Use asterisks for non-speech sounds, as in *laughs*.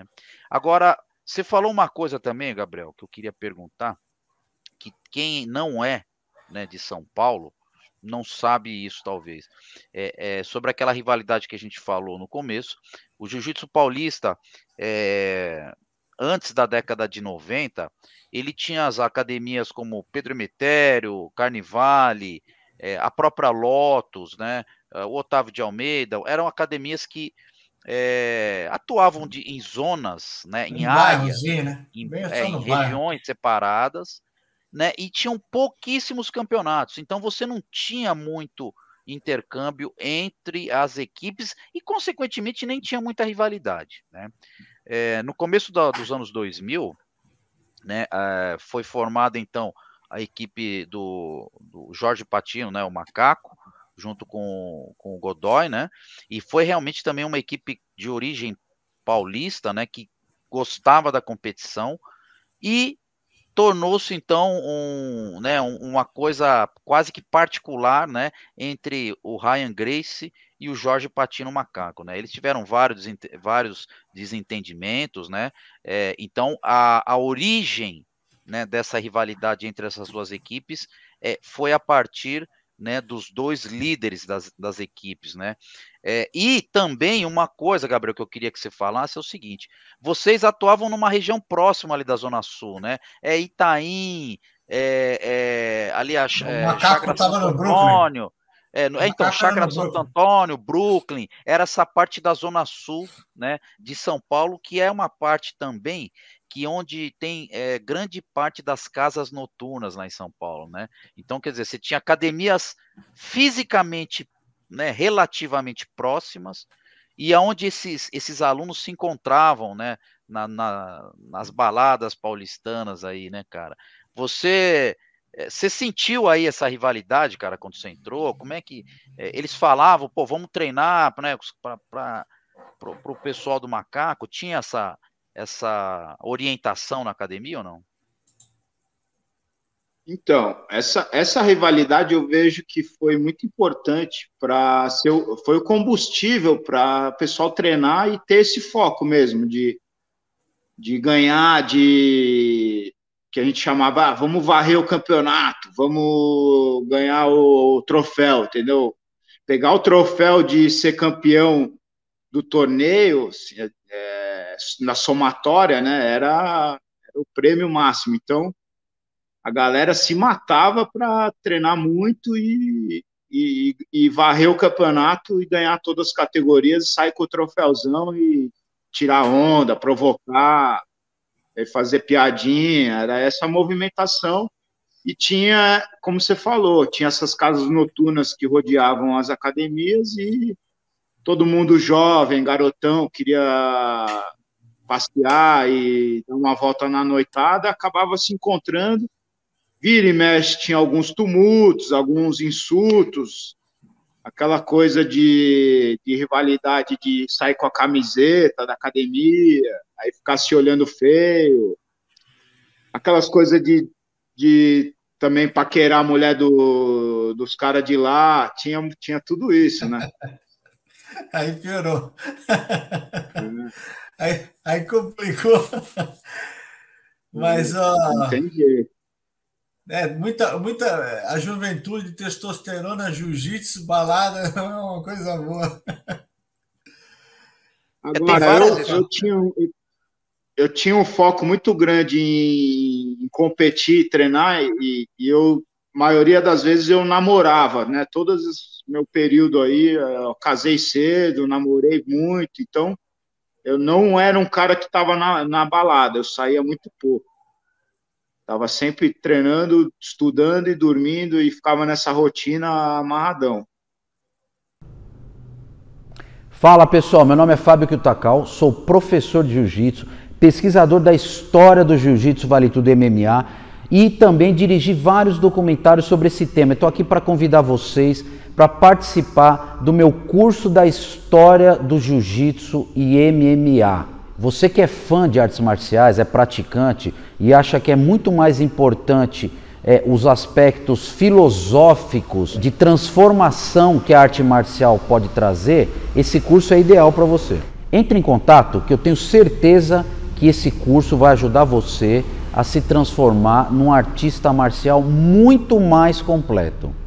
Né? Agora, você falou uma coisa também, Gabriel, que eu queria perguntar, que quem não é né, de São Paulo não sabe isso, talvez. É, é, sobre aquela rivalidade que a gente falou no começo, o Jiu-Jitsu paulista, é, antes da década de 90, ele tinha as academias como Pedro Emetério, Carnivale, é, a própria Lotus, né, o Otávio de Almeida, eram academias que é, atuavam de, em zonas, né, em, em áreas, né? em, é, em regiões separadas, né, e tinham pouquíssimos campeonatos. Então você não tinha muito intercâmbio entre as equipes e, consequentemente, nem tinha muita rivalidade. Né? É, no começo da, dos anos 2000, né, é, foi formada então a equipe do, do Jorge Patinho, né, o Macaco, junto com, com o Godoy, né? E foi realmente também uma equipe de origem paulista, né? Que gostava da competição e tornou-se então um, né, uma coisa quase que particular, né, entre o Ryan Grace e o Jorge Patino Macaco, né? Eles tiveram vários, vários desentendimentos, né? É, então a, a origem né, dessa rivalidade entre essas duas equipes é, foi a partir né, dos dois líderes das, das equipes, né? É, e também uma coisa, Gabriel, que eu queria que você falasse é o seguinte: vocês atuavam numa região próxima ali da Zona Sul, né? É Itaim, é, é, ali a é, Santo Antônio. É, é, então, Chácara Santo Antônio, Brooklyn, era essa parte da Zona Sul né, de São Paulo, que é uma parte também que é onde tem é, grande parte das casas noturnas lá em São Paulo, né? Então, quer dizer, você tinha academias fisicamente, né, relativamente próximas, e aonde esses, esses alunos se encontravam, né, na, na, nas baladas paulistanas aí, né, cara? Você eh, você sentiu aí essa rivalidade, cara, quando você entrou? Como é que é, eles falavam, pô, vamos treinar, né, para o pessoal do Macaco? Tinha essa essa orientação na academia ou não? Então, essa, essa rivalidade eu vejo que foi muito importante para foi o combustível para o pessoal treinar e ter esse foco mesmo de, de ganhar, de que a gente chamava, ah, vamos varrer o campeonato, vamos ganhar o, o troféu, entendeu? Pegar o troféu de ser campeão do torneio, assim, é, na somatória, né, era, era o prêmio máximo. Então, a galera se matava para treinar muito e, e, e, varrer o campeonato e ganhar todas as categorias e sair com o troféuzão e tirar onda, provocar, eh, fazer piadinha, era essa movimentação. E tinha, como você falou, tinha essas casas noturnas que rodeavam as academias e todo mundo jovem, garotão, queria passear e dar uma volta na noitada, acabava se encontrando. Vira e mexe, tinha alguns tumultos, alguns insultos, aquela coisa de, de rivalidade de sair com a camiseta da academia, aí ficar se olhando feio, aquelas coisas de, de também paquerar a mulher do, dos caras de lá, tinha, tinha tudo isso, né? *laughs* Aí piorou. É. Aí, aí complicou. Mas, ó. Entendi. É, muita, muita. A juventude, testosterona, jiu-jitsu, balada, *laughs* é uma coisa boa. Agora, eu, eu, né? tinha, eu, tinha um foco muito grande em, em competir, treinar, e, e eu maioria das vezes eu namorava, né? Todo meu período aí, eu casei cedo, namorei muito, então eu não era um cara que estava na, na balada, eu saía muito pouco. Estava sempre treinando, estudando e dormindo e ficava nessa rotina amarradão. Fala pessoal, meu nome é Fábio Kiyotakawa, sou professor de jiu-jitsu, pesquisador da história do jiu-jitsu, vale tudo MMA e também dirigi vários documentários sobre esse tema. Estou aqui para convidar vocês para participar do meu curso da história do Jiu-Jitsu e MMA. Você que é fã de artes marciais, é praticante e acha que é muito mais importante é, os aspectos filosóficos de transformação que a arte marcial pode trazer, esse curso é ideal para você. Entre em contato que eu tenho certeza que esse curso vai ajudar você a se transformar num artista marcial muito mais completo.